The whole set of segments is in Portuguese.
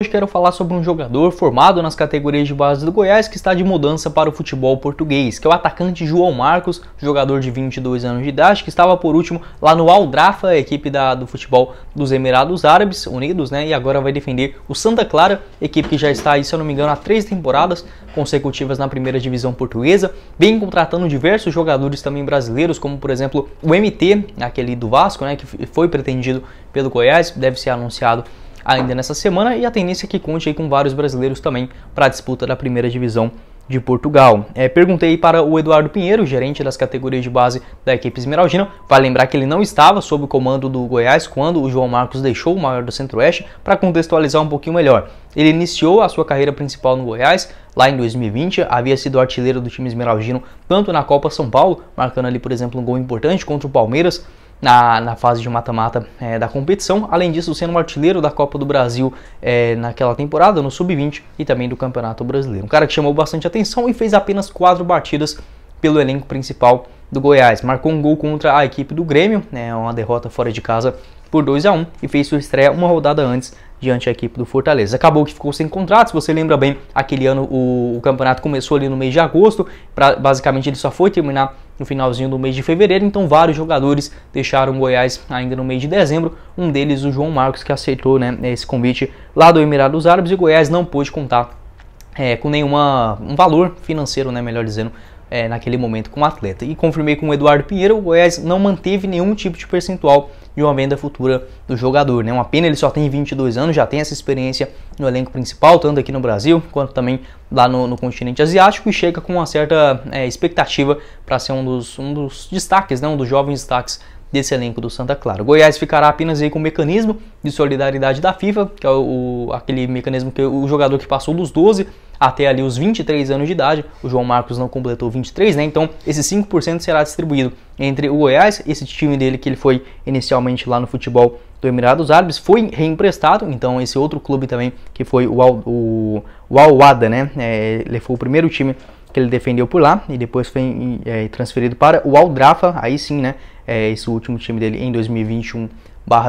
Hoje quero falar sobre um jogador formado nas categorias de base do Goiás que está de mudança para o futebol português, que é o atacante João Marcos, jogador de 22 anos de idade, que estava por último lá no Al a equipe da, do futebol dos Emirados Árabes Unidos, né? E agora vai defender o Santa Clara, equipe que já está aí, se eu não me engano, há três temporadas consecutivas na primeira divisão portuguesa, bem contratando diversos jogadores também brasileiros, como por exemplo o MT, aquele do Vasco, né? Que foi pretendido pelo Goiás, deve ser anunciado ainda nessa semana e a tendência é que conte com vários brasileiros também para a disputa da primeira divisão de Portugal. É, perguntei para o Eduardo Pinheiro, gerente das categorias de base da equipe esmeraldina. Vai lembrar que ele não estava sob o comando do Goiás quando o João Marcos deixou o maior do Centro-Oeste, para contextualizar um pouquinho melhor. Ele iniciou a sua carreira principal no Goiás lá em 2020, havia sido artilheiro do time esmeraldino tanto na Copa São Paulo, marcando ali, por exemplo, um gol importante contra o Palmeiras, na, na fase de mata-mata é, da competição, além disso sendo um artilheiro da Copa do Brasil é, naquela temporada, no Sub-20 e também do Campeonato Brasileiro. Um cara que chamou bastante atenção e fez apenas quatro batidas pelo elenco principal do Goiás. Marcou um gol contra a equipe do Grêmio, né, uma derrota fora de casa por 2 a 1 e fez sua estreia uma rodada antes diante da equipe do Fortaleza. Acabou que ficou sem contrato, se você lembra bem, aquele ano o, o campeonato começou ali no mês de agosto, pra, basicamente ele só foi terminar no finalzinho do mês de fevereiro, então vários jogadores deixaram o Goiás ainda no mês de dezembro, um deles o João Marcos que aceitou né, esse convite lá do Emirados Árabes e o Goiás não pôde contar é, com nenhuma um valor financeiro, né, melhor dizendo, é, naquele momento com o atleta. E confirmei com o Eduardo Pinheiro, o Goiás não manteve nenhum tipo de percentual de uma venda futura do jogador. Né? Uma pena, ele só tem 22 anos, já tem essa experiência no elenco principal, tanto aqui no Brasil quanto também lá no, no continente asiático, e chega com uma certa é, expectativa para ser um dos, um dos destaques, né? um dos jovens destaques desse elenco do Santa Clara. O Goiás ficará apenas aí com o mecanismo de solidariedade da FIFA, que é o, aquele mecanismo que o jogador que passou dos 12 até ali os 23 anos de idade. O João Marcos não completou 23, né? Então esse 5% será distribuído entre o Goiás, esse time dele que ele foi inicialmente lá no futebol do Emirados Árabes, foi reemprestado, então esse outro clube também, que foi o, Al, o, o al né? É, ele foi o primeiro time que ele defendeu por lá e depois foi é, transferido para o al aí sim, né? É, esse último time dele em 2021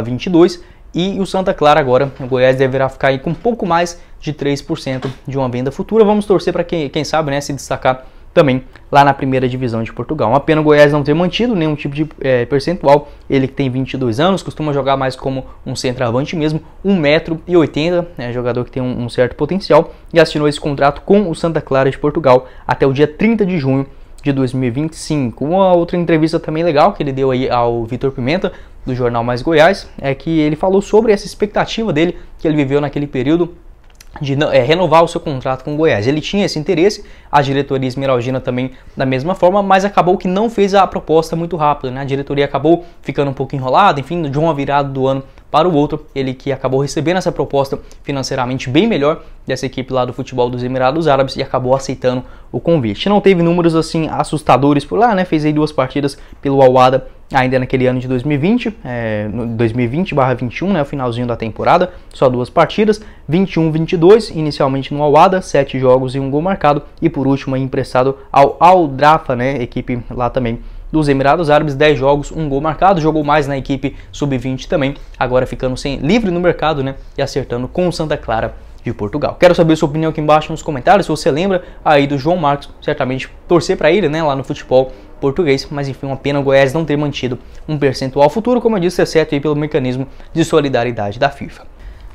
22 e o Santa Clara agora, o Goiás deverá ficar aí com um pouco mais de 3% de uma venda futura. Vamos torcer para quem, quem sabe, né, se destacar também lá na primeira divisão de Portugal. Uma pena o Goiás não ter mantido nenhum tipo de é, percentual. Ele que tem 22 anos, costuma jogar mais como um centroavante mesmo, 1,80m, é né, jogador que tem um, um certo potencial e assinou esse contrato com o Santa Clara de Portugal até o dia 30 de junho de 2025. Uma outra entrevista também legal que ele deu aí ao Vitor Pimenta, do jornal Mais Goiás, é que ele falou sobre essa expectativa dele que ele viveu naquele período de é, renovar o seu contrato com o Goiás. Ele tinha esse interesse, a diretoria esmeraldina também da mesma forma, mas acabou que não fez a proposta muito rápido, né? A diretoria acabou ficando um pouco enrolada, enfim, de uma virada do ano para o outro. Ele que acabou recebendo essa proposta financeiramente bem melhor dessa equipe lá do futebol dos Emirados Árabes e acabou aceitando o convite. Não teve números assim assustadores por lá, né? Fez aí duas partidas pelo Alwada ainda naquele ano de 2020, é, 2020/21, né, o finalzinho da temporada, só duas partidas, 21-22, inicialmente no Alwada, sete jogos e um gol marcado e por último emprestado ao Aldrafa, né, equipe lá também dos Emirados Árabes, 10 jogos, um gol marcado, jogou mais na equipe sub-20 também, agora ficando sem livre no mercado, né, e acertando com o Santa Clara de Portugal. Quero saber sua opinião aqui embaixo nos comentários, se você lembra aí do João Marcos, certamente torcer para ele, né, lá no futebol português, mas enfim, uma pena o Goiás não ter mantido um percentual futuro, como eu disse, exceto aí pelo mecanismo de solidariedade da FIFA.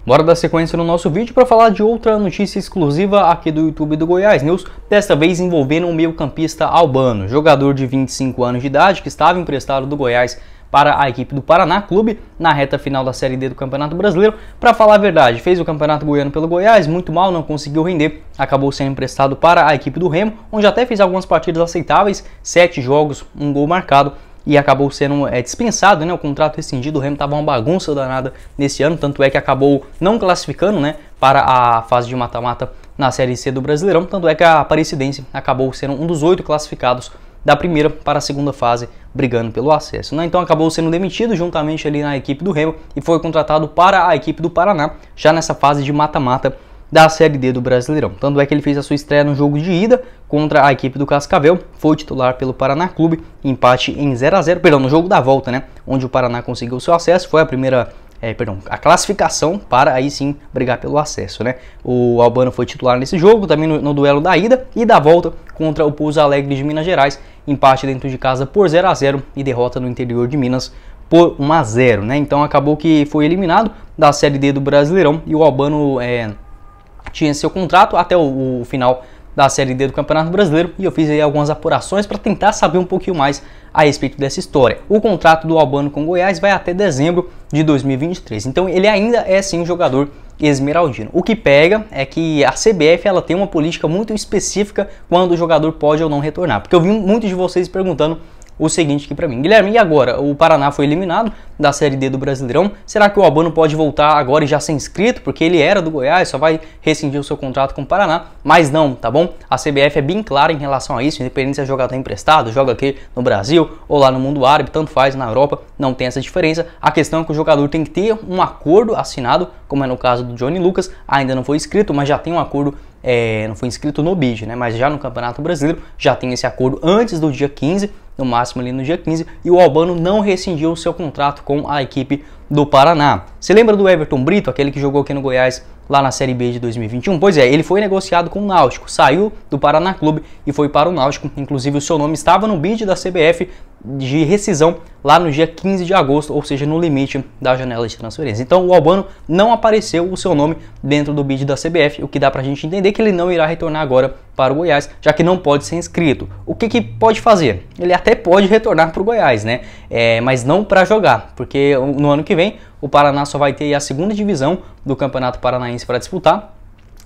Bora dar sequência no nosso vídeo para falar de outra notícia exclusiva aqui do YouTube do Goiás News, desta vez envolvendo o meio-campista Albano, jogador de 25 anos de idade que estava emprestado do Goiás para a equipe do Paraná Clube na reta final da Série D do Campeonato Brasileiro. Para falar a verdade, fez o Campeonato Goiano pelo Goiás, muito mal, não conseguiu render, acabou sendo emprestado para a equipe do Remo, onde até fez algumas partidas aceitáveis, sete jogos, um gol marcado e acabou sendo é, dispensado, né? O contrato rescindido, o Remo estava uma bagunça danada nesse ano, tanto é que acabou não classificando, né? Para a fase de mata-mata na Série C do Brasileirão, tanto é que a Aparecidense acabou sendo um dos oito classificados da primeira para a segunda fase, brigando pelo acesso. Né? Então acabou sendo demitido juntamente ali na equipe do Remo e foi contratado para a equipe do Paraná, já nessa fase de mata-mata da Série D do Brasileirão. Tanto é que ele fez a sua estreia no jogo de ida contra a equipe do Cascavel, foi titular pelo Paraná Clube, empate em 0 a 0 perdão, no jogo da volta, né? Onde o Paraná conseguiu seu acesso, foi a primeira é, perdão, a classificação para aí sim brigar pelo acesso, né? O Albano foi titular nesse jogo, também no, no duelo da ida e da volta contra o Pouso Alegre de Minas Gerais, empate dentro de casa por 0 a 0 e derrota no interior de Minas por 1 a 0, né? Então acabou que foi eliminado da Série D do Brasileirão e o Albano é, tinha seu contrato até o, o final da Série D do Campeonato Brasileiro e eu fiz aí algumas apurações para tentar saber um pouquinho mais a respeito dessa história. O contrato do Albano com Goiás vai até dezembro de 2023, então ele ainda é sim um jogador esmeraldino. O que pega é que a CBF ela tem uma política muito específica quando o jogador pode ou não retornar, porque eu vi muitos de vocês perguntando o seguinte aqui para mim. Guilherme, e agora? O Paraná foi eliminado da Série D do Brasileirão. Será que o Albano pode voltar agora e já ser inscrito? Porque ele era do Goiás, só vai rescindir o seu contrato com o Paraná. Mas não, tá bom? A CBF é bem clara em relação a isso, independente se é jogador emprestado, joga aqui no Brasil ou lá no mundo árabe, tanto faz, na Europa não tem essa diferença. A questão é que o jogador tem que ter um acordo assinado, como é no caso do Johnny Lucas, ainda não foi inscrito, mas já tem um acordo é, não foi inscrito no BID, né? Mas já no Campeonato Brasileiro já tem esse acordo antes do dia 15 no máximo ali no dia 15, e o Albano não rescindiu o seu contrato com a equipe do Paraná. Você lembra do Everton Brito, aquele que jogou aqui no Goiás lá na Série B de 2021? Pois é, ele foi negociado com o Náutico, saiu do Paraná Clube e foi para o Náutico. Inclusive, o seu nome estava no bid da CBF, de rescisão lá no dia 15 de agosto, ou seja, no limite da janela de transferência. Então o Albano não apareceu o seu nome dentro do bid da CBF, o que dá para a gente entender que ele não irá retornar agora para o Goiás, já que não pode ser inscrito. O que, que pode fazer? Ele até pode retornar para o Goiás, né? É, mas não para jogar, porque no ano que vem o Paraná só vai ter a segunda divisão do Campeonato Paranaense para disputar,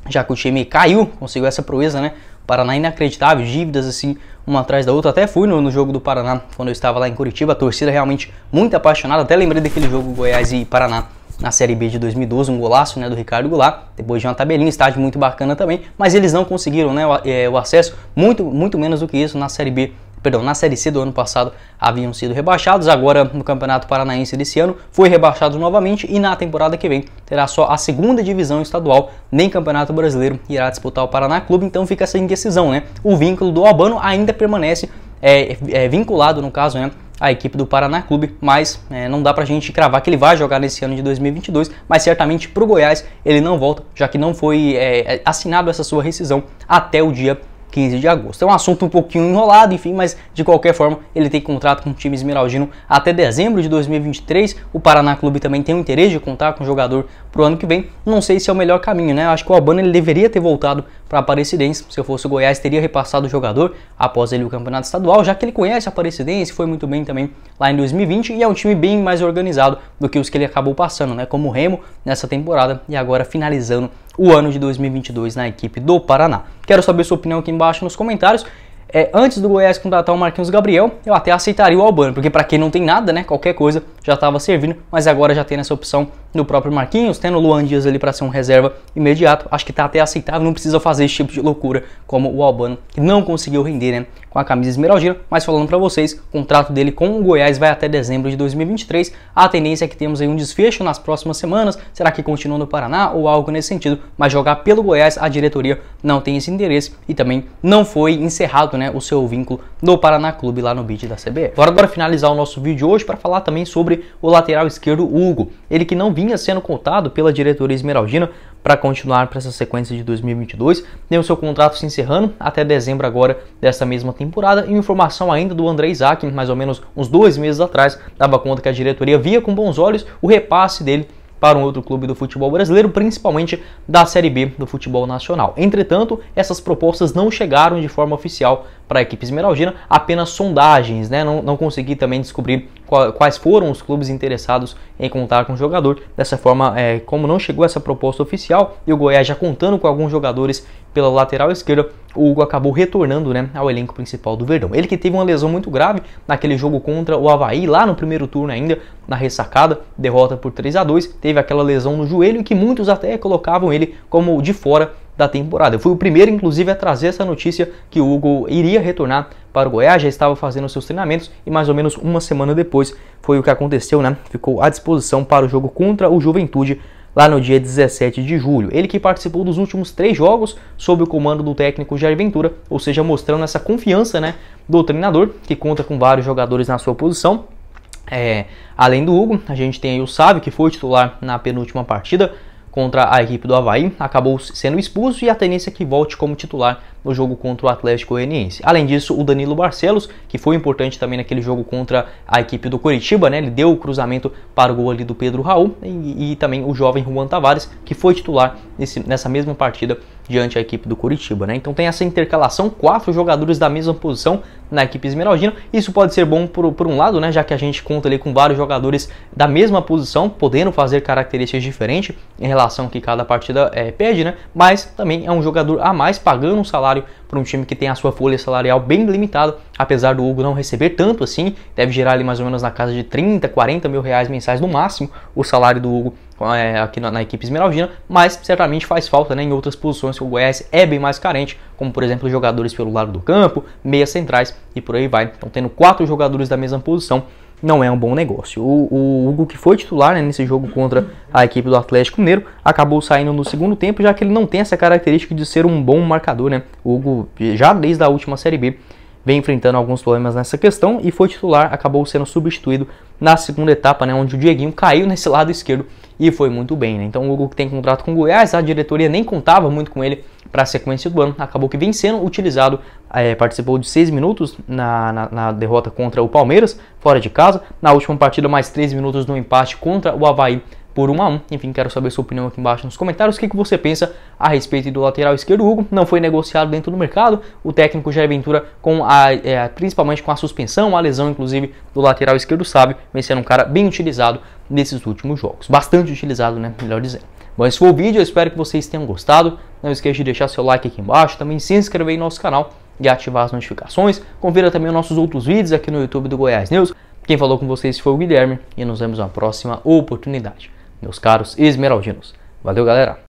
já que o time caiu, conseguiu essa proeza, né? Paraná inacreditável, dívidas assim, uma atrás da outra. Até fui no, no, jogo do Paraná quando eu estava lá em Curitiba, a torcida realmente muito apaixonada. Até lembrei daquele jogo Goiás e Paraná na Série B de 2012, um golaço né, do Ricardo Goulart, depois de uma tabelinha, estádio muito bacana também, mas eles não conseguiram né, o, é, o acesso, muito, muito menos do que isso na Série B perdão, na Série C do ano passado haviam sido rebaixados, agora no Campeonato Paranaense desse ano foi rebaixado novamente e na temporada que vem terá só a segunda divisão estadual, nem Campeonato Brasileiro irá disputar o Paraná Clube, então fica essa indecisão, né? O vínculo do Albano ainda permanece é, é vinculado, no caso, né? a equipe do Paraná Clube, mas é, não dá pra gente cravar que ele vai jogar nesse ano de 2022, mas certamente pro Goiás ele não volta, já que não foi é, assinado essa sua rescisão até o dia 15 de agosto. É um assunto um pouquinho enrolado, enfim, mas de qualquer forma ele tem contrato com o time esmeraldino até dezembro de 2023. O Paraná Clube também tem o interesse de contar com o jogador pro ano que vem. Não sei se é o melhor caminho, né? Acho que o Albano ele deveria ter voltado para Aparecidense. Se eu fosse o Goiás, teria repassado o jogador após ele o campeonato estadual, já que ele conhece a Aparecidense, foi muito bem também lá em 2020 e é um time bem mais organizado do que os que ele acabou passando, né? Como o Remo nessa temporada e agora finalizando o ano de 2022 na equipe do Paraná. Quero saber sua opinião aqui embaixo nos comentários. É, antes do Goiás contratar o Marquinhos Gabriel, eu até aceitaria o Albano, porque para quem não tem nada, né, qualquer coisa já estava servindo, mas agora já tem essa opção no próprio Marquinhos, tendo o Luan Dias ali para ser um reserva imediato. Acho que está até aceitável, não precisa fazer esse tipo de loucura como o Albano, que não conseguiu render né, com a camisa esmeraldina. Mas falando para vocês, o contrato dele com o Goiás vai até dezembro de 2023. A tendência é que temos aí um desfecho nas próximas semanas. Será que continua no Paraná ou algo nesse sentido? Mas jogar pelo Goiás, a diretoria não tem esse interesse e também não foi encerrado né, o seu vínculo no Paraná Clube lá no beat da CBF. Agora, para finalizar o nosso vídeo hoje, para falar também sobre o lateral esquerdo Hugo, ele que não vinha sendo contado pela diretoria esmeraldina para continuar para essa sequência de 2022, tem o seu contrato se encerrando até dezembro agora dessa mesma temporada e informação ainda do André Isaac, mais ou menos uns dois meses atrás, dava conta que a diretoria via com bons olhos o repasse dele para um outro clube do futebol brasileiro, principalmente da Série B do futebol nacional. Entretanto, essas propostas não chegaram de forma oficial para a equipe esmeraldina, apenas sondagens, né? Não, não consegui também descobrir quais foram os clubes interessados em contar com o jogador. Dessa forma, é, como não chegou essa proposta oficial e o Goiás já contando com alguns jogadores pela lateral esquerda, o Hugo acabou retornando né, ao elenco principal do Verdão. Ele que teve uma lesão muito grave naquele jogo contra o Havaí, lá no primeiro turno ainda, na ressacada, derrota por 3 a 2 teve aquela lesão no joelho que muitos até colocavam ele como de fora da temporada. Eu fui o primeiro, inclusive, a trazer essa notícia que o Hugo iria retornar para o Goiás, já estava fazendo seus treinamentos e mais ou menos uma semana depois foi o que aconteceu, né? Ficou à disposição para o jogo contra o Juventude lá no dia 17 de julho. Ele que participou dos últimos três jogos sob o comando do técnico Jair Ventura, ou seja, mostrando essa confiança né, do treinador, que conta com vários jogadores na sua posição. É, além do Hugo, a gente tem o Sábio, que foi titular na penúltima partida, contra a equipe do Havaí, acabou sendo expulso e a tendência é que volte como titular no jogo contra o Atlético Goianiense. Além disso, o Danilo Barcelos, que foi importante também naquele jogo contra a equipe do Curitiba, né? Ele deu o cruzamento para o gol ali do Pedro Raul e, e também o jovem Juan Tavares, que foi titular nesse, nessa mesma partida diante a equipe do Curitiba, né? Então tem essa intercalação, quatro jogadores da mesma posição na equipe esmeraldina. Isso pode ser bom por, por um lado, né? Já que a gente conta ali com vários jogadores da mesma posição, podendo fazer características diferentes em relação que cada partida é, pede, né? Mas também é um jogador a mais pagando um salário para um time que tem a sua folha salarial bem limitada, apesar do Hugo não receber tanto assim, deve gerar ali mais ou menos na casa de 30, 40 mil reais mensais no máximo o salário do Hugo é, aqui na, na, equipe esmeraldina, mas certamente faz falta né, em outras posições que o Goiás é bem mais carente, como por exemplo jogadores pelo lado do campo, meias centrais e por aí vai. Então tendo quatro jogadores da mesma posição não é um bom negócio. O, o Hugo, que foi titular né, nesse jogo contra a equipe do Atlético Mineiro, acabou saindo no segundo tempo, já que ele não tem essa característica de ser um bom marcador. Né? O Hugo, já desde a última Série B, vem enfrentando alguns problemas nessa questão e foi titular, acabou sendo substituído na segunda etapa, né, onde o Dieguinho caiu nesse lado esquerdo e foi muito bem. Né? Então o Hugo que tem contrato com o Goiás, a diretoria nem contava muito com ele para a sequência do ano, acabou que vem sendo utilizado, é, participou de seis minutos na, na, na, derrota contra o Palmeiras, fora de casa, na última partida mais três minutos no empate contra o Havaí por 1 a 1 Enfim, quero saber sua opinião aqui embaixo nos comentários. O que, que você pensa a respeito do lateral esquerdo Hugo? Não foi negociado dentro do mercado. O técnico Jair Ventura, com a, é, principalmente com a suspensão, a lesão, inclusive, do lateral esquerdo Sábio, vem sendo um cara bem utilizado nesses últimos jogos. Bastante utilizado, né? Melhor dizendo. Bom, esse foi o vídeo. Eu espero que vocês tenham gostado. Não esqueça de deixar seu like aqui embaixo. Também se inscrever em nosso canal e ativar as notificações. Confira também nossos outros vídeos aqui no YouTube do Goiás News. Quem falou com vocês foi o Guilherme e nos vemos na próxima oportunidade meus caros esmeraldinos. Valeu, galera!